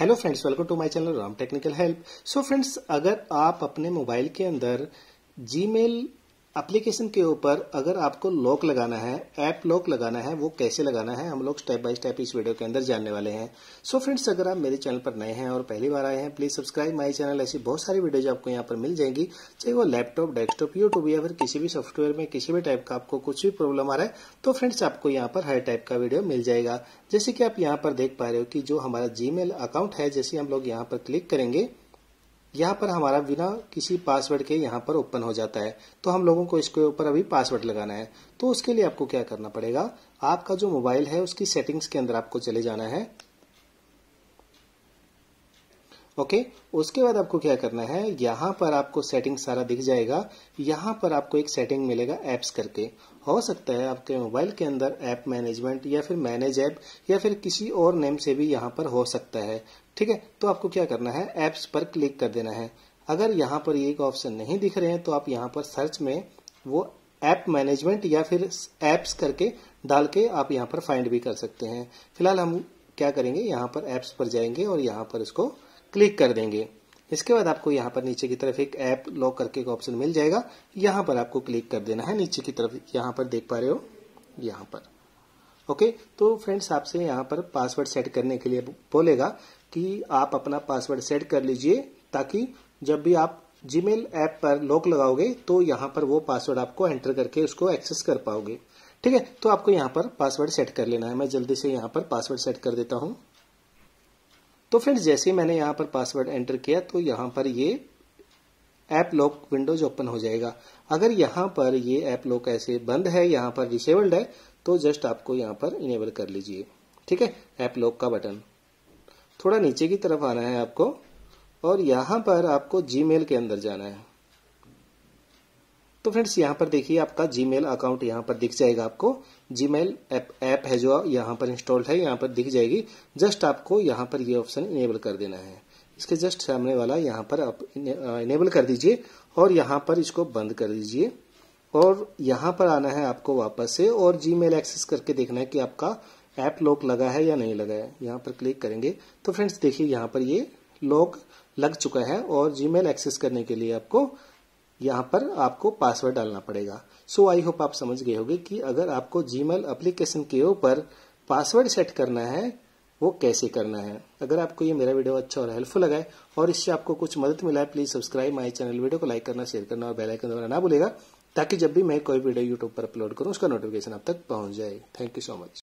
hello friends welcome to my channel Ram technical help so friends अगर आप अपने mobile के अंदर जीमेल एप्लीकेशन के ऊपर अगर आपको लॉक लगाना है ऐप लॉक लगाना है वो कैसे लगाना है हम लोग स्टेप बाय स्टेप इस वीडियो के अंदर जानने वाले हैं सो so फ्रेंड्स अगर आप मेरे चैनल पर नए हैं और पहली बार आए हैं प्लीज सब्सक्राइब माई चैनल ऐसी बहुत सारी वीडियोज आपको यहाँ पर मिल जाएंगी चाहे वो लैपटॉप डेस्कटॉप यूट्यूब या फिर किसी भी सॉफ्टवेयर में किसी भी टाइप का आपको कुछ भी प्रॉब्लम आ रहा है तो फ्रेंड्स आपको यहाँ पर हर टाइप का वीडियो मिल जाएगा जैसे कि आप यहाँ पर देख पा रहे हो कि जो हमारा जी अकाउंट है जैसे हम लोग यहाँ पर क्लिक करेंगे यहाँ पर हमारा बिना किसी पासवर्ड के यहाँ पर ओपन हो जाता है तो हम लोगों को इसके ऊपर अभी पासवर्ड लगाना है तो उसके लिए आपको क्या करना पड़ेगा आपका जो मोबाइल है उसकी सेटिंग्स के अंदर आपको चले जाना है ओके okay, उसके बाद आपको क्या करना है यहाँ पर आपको सेटिंग सारा दिख जाएगा यहाँ पर आपको एक सेटिंग मिलेगा एप्स करके हो सकता है आपके मोबाइल के अंदर ऐप मैनेजमेंट या फिर मैनेज ऐप या फिर किसी और नेम से भी यहाँ पर हो सकता है ठीक है तो आपको क्या करना है एप्स पर क्लिक कर देना है अगर यहाँ पर ये ऑप्शन नहीं दिख रहे हैं तो आप यहाँ पर सर्च में वो ऐप मैनेजमेंट या फिर एप्स करके डाल के आप यहाँ पर फाइंड भी कर सकते हैं फिलहाल हम क्या करेंगे यहाँ पर एप्स पर जाएंगे और यहाँ पर इसको क्लिक कर देंगे इसके बाद आपको यहाँ पर नीचे की तरफ एक ऐप लॉक करके एक ऑप्शन मिल जाएगा यहाँ पर आपको क्लिक कर देना है नीचे की तरफ यहाँ पर देख पा रहे हो यहाँ पर ओके तो फ्रेंड्स आपसे यहाँ पर पासवर्ड सेट करने के लिए बोलेगा कि आप अपना पासवर्ड सेट कर लीजिए ताकि जब भी आप जीमेल ऐप पर लॉक लगाओगे तो यहाँ पर वो पासवर्ड आपको एंटर करके उसको एक्सेस कर पाओगे ठीक है तो आपको यहाँ पर पासवर्ड सेट कर लेना है मैं जल्दी से यहाँ पर पासवर्ड सेट कर देता हूँ तो फ्रेंड्स जैसे ही मैंने यहाँ पर पासवर्ड एंटर किया तो यहाँ पर ये ऐप लॉक विंडोज ओपन हो जाएगा अगर यहाँ पर ये ऐप लॉक ऐसे बंद है यहाँ पर डिसेबल्ड है तो जस्ट आपको यहाँ पर इनेबल कर लीजिए ठीक है ऐप लॉक का बटन थोड़ा नीचे की तरफ आना है आपको और यहां पर आपको जीमेल के अंदर जाना है तो फ्रेंड्स यहां पर देखिए आपका जीमेल अकाउंट यहां पर दिख जाएगा आपको जीमेल ऐप ऐप है जो यहां पर इंस्टॉल्ड है यहां पर दिख जाएगी जस्ट आपको यहां पर ये यह ऑप्शन इनेबल कर देना है इसके जस्ट सामने वाला यहां पर आप इनेबल कर दीजिए और यहां पर इसको बंद कर दीजिए और यहां पर आना है आपको वापस से और जी मेल एक्सेस करके देखना है कि आपका ऐप लॉक लगा है या नहीं लगा है यहां पर क्लिक करेंगे तो फ्रेंड्स देखिए यहां पर ये लॉक लग चुका है और जी मेल एक्सेस करने के लिए आपको यहाँ पर आपको पासवर्ड डालना पड़ेगा सो आई होप आप समझ गए होंगे कि अगर आपको जी मेल अप्लीकेशन के ऊपर पासवर्ड सेट करना है वो कैसे करना है अगर आपको ये मेरा वीडियो अच्छा और हेल्पफुल लगा है और इससे आपको कुछ मदद मिला है please subscribe my channel video को लाइक करना शेयर करना और आइकन दबाना ना भूलेगा ताकि जब भी मैं कोई वीडियो यूट्यूब पर अपलोड करूं उसका नोटिफिकेशन आप तक पहुंच जाए थैंक यू सो मच